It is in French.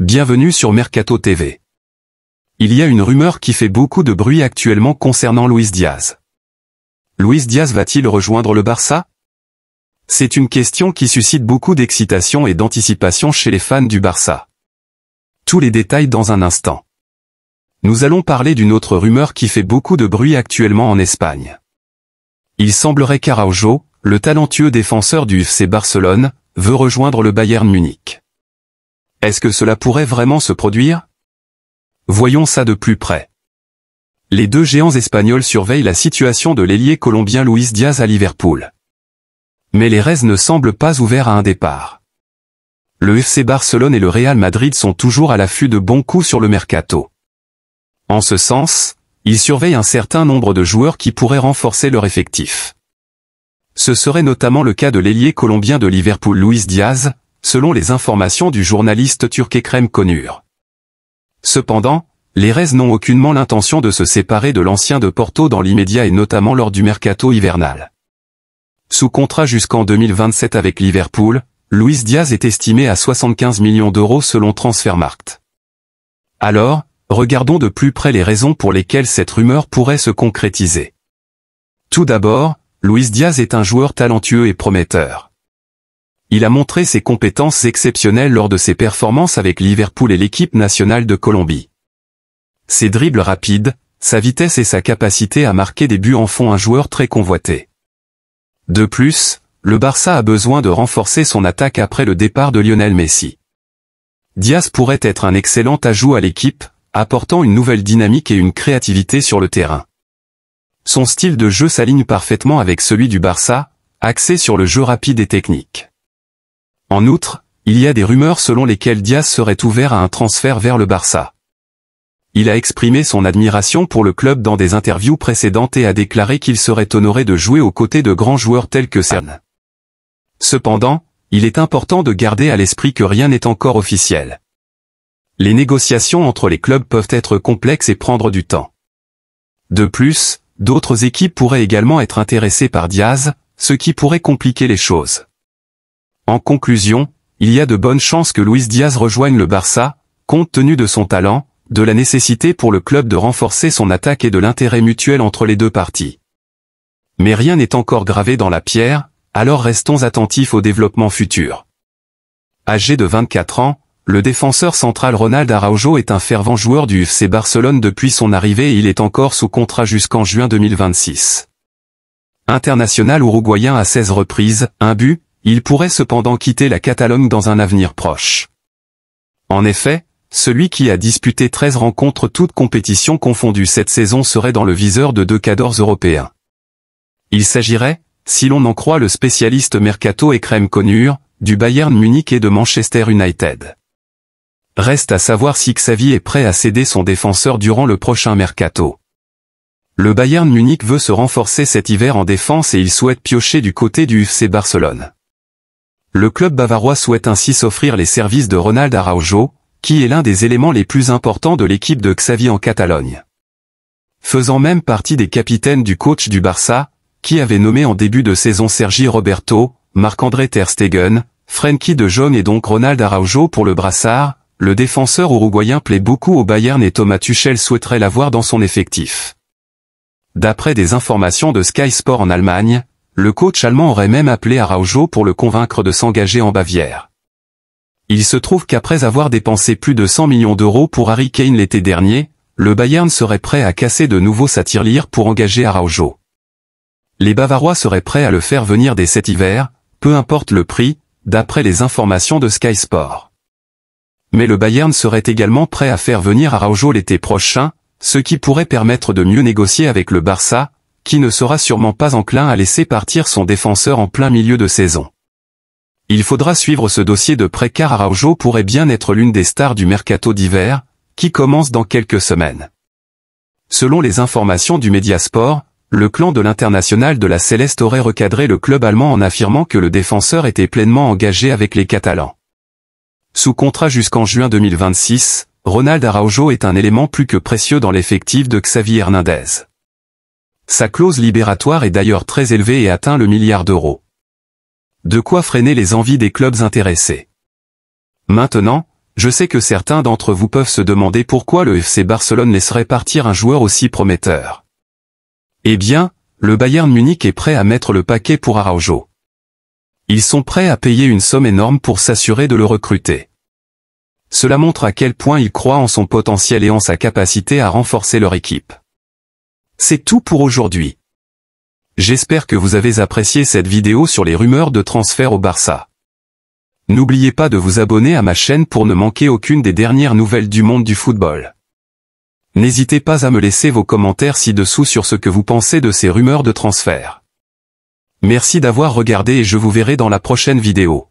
Bienvenue sur Mercato TV. Il y a une rumeur qui fait beaucoup de bruit actuellement concernant Luis Diaz. Luis Diaz va-t-il rejoindre le Barça C'est une question qui suscite beaucoup d'excitation et d'anticipation chez les fans du Barça. Tous les détails dans un instant. Nous allons parler d'une autre rumeur qui fait beaucoup de bruit actuellement en Espagne. Il semblerait qu'Araujo, le talentueux défenseur du FC Barcelone, veut rejoindre le Bayern Munich. Est-ce que cela pourrait vraiment se produire Voyons ça de plus près. Les deux géants espagnols surveillent la situation de l'ailier colombien Luis Diaz à Liverpool. Mais les Reds ne semblent pas ouverts à un départ. Le FC Barcelone et le Real Madrid sont toujours à l'affût de bons coups sur le mercato. En ce sens, ils surveillent un certain nombre de joueurs qui pourraient renforcer leur effectif. Ce serait notamment le cas de l'ailier colombien de Liverpool Luis Diaz, selon les informations du journaliste turc Ekrem Konur. Cependant, les Rez n'ont aucunement l'intention de se séparer de l'ancien de Porto dans l'immédiat et notamment lors du mercato hivernal. Sous contrat jusqu'en 2027 avec Liverpool, Luis Diaz est estimé à 75 millions d'euros selon Transfermarkt. Alors, regardons de plus près les raisons pour lesquelles cette rumeur pourrait se concrétiser. Tout d'abord, Luis Diaz est un joueur talentueux et prometteur. Il a montré ses compétences exceptionnelles lors de ses performances avec Liverpool et l'équipe nationale de Colombie. Ses dribbles rapides, sa vitesse et sa capacité à marquer des buts en font un joueur très convoité. De plus, le Barça a besoin de renforcer son attaque après le départ de Lionel Messi. Diaz pourrait être un excellent ajout à l'équipe, apportant une nouvelle dynamique et une créativité sur le terrain. Son style de jeu s'aligne parfaitement avec celui du Barça, axé sur le jeu rapide et technique. En outre, il y a des rumeurs selon lesquelles Diaz serait ouvert à un transfert vers le Barça. Il a exprimé son admiration pour le club dans des interviews précédentes et a déclaré qu'il serait honoré de jouer aux côtés de grands joueurs tels que Cern. Cependant, il est important de garder à l'esprit que rien n'est encore officiel. Les négociations entre les clubs peuvent être complexes et prendre du temps. De plus, d'autres équipes pourraient également être intéressées par Diaz, ce qui pourrait compliquer les choses. En conclusion, il y a de bonnes chances que Luis Diaz rejoigne le Barça, compte tenu de son talent, de la nécessité pour le club de renforcer son attaque et de l'intérêt mutuel entre les deux parties. Mais rien n'est encore gravé dans la pierre, alors restons attentifs au développement futur. Âgé de 24 ans, le défenseur central Ronald Araujo est un fervent joueur du FC Barcelone depuis son arrivée et il est encore sous contrat jusqu'en juin 2026. International uruguayen à 16 reprises, un but, il pourrait cependant quitter la Catalogne dans un avenir proche. En effet, celui qui a disputé 13 rencontres toutes compétitions confondues cette saison serait dans le viseur de deux cadors européens. Il s'agirait, si l'on en croit le spécialiste mercato et crème connure, du Bayern Munich et de Manchester United. Reste à savoir si Xavi est prêt à céder son défenseur durant le prochain mercato. Le Bayern Munich veut se renforcer cet hiver en défense et il souhaite piocher du côté du FC Barcelone. Le club bavarois souhaite ainsi s'offrir les services de Ronald Araujo, qui est l'un des éléments les plus importants de l'équipe de Xavi en Catalogne. Faisant même partie des capitaines du coach du Barça, qui avait nommé en début de saison Sergi Roberto, Marc-André Ter Stegen, Frenkie de Jong et donc Ronald Araujo pour le brassard, le défenseur uruguayen plaît beaucoup au Bayern et Thomas Tuchel souhaiterait l'avoir dans son effectif. D'après des informations de Sky Sport en Allemagne, le coach allemand aurait même appelé Araujo pour le convaincre de s'engager en Bavière. Il se trouve qu'après avoir dépensé plus de 100 millions d'euros pour Harry Kane l'été dernier, le Bayern serait prêt à casser de nouveau sa tirelire pour engager Araujo. Les Bavarois seraient prêts à le faire venir dès cet hiver, peu importe le prix, d'après les informations de Sky Sport. Mais le Bayern serait également prêt à faire venir Araujo l'été prochain, ce qui pourrait permettre de mieux négocier avec le Barça, qui ne sera sûrement pas enclin à laisser partir son défenseur en plein milieu de saison. Il faudra suivre ce dossier de près car Araujo pourrait bien être l'une des stars du mercato d'hiver, qui commence dans quelques semaines. Selon les informations du Médiasport, le clan de l'international de la Céleste aurait recadré le club allemand en affirmant que le défenseur était pleinement engagé avec les Catalans. Sous contrat jusqu'en juin 2026, Ronald Araujo est un élément plus que précieux dans l'effectif de Xavi Hernandez. Sa clause libératoire est d'ailleurs très élevée et atteint le milliard d'euros. De quoi freiner les envies des clubs intéressés. Maintenant, je sais que certains d'entre vous peuvent se demander pourquoi le FC Barcelone laisserait partir un joueur aussi prometteur. Eh bien, le Bayern Munich est prêt à mettre le paquet pour Araujo. Ils sont prêts à payer une somme énorme pour s'assurer de le recruter. Cela montre à quel point ils croient en son potentiel et en sa capacité à renforcer leur équipe. C'est tout pour aujourd'hui. J'espère que vous avez apprécié cette vidéo sur les rumeurs de transfert au Barça. N'oubliez pas de vous abonner à ma chaîne pour ne manquer aucune des dernières nouvelles du monde du football. N'hésitez pas à me laisser vos commentaires ci-dessous sur ce que vous pensez de ces rumeurs de transfert. Merci d'avoir regardé et je vous verrai dans la prochaine vidéo.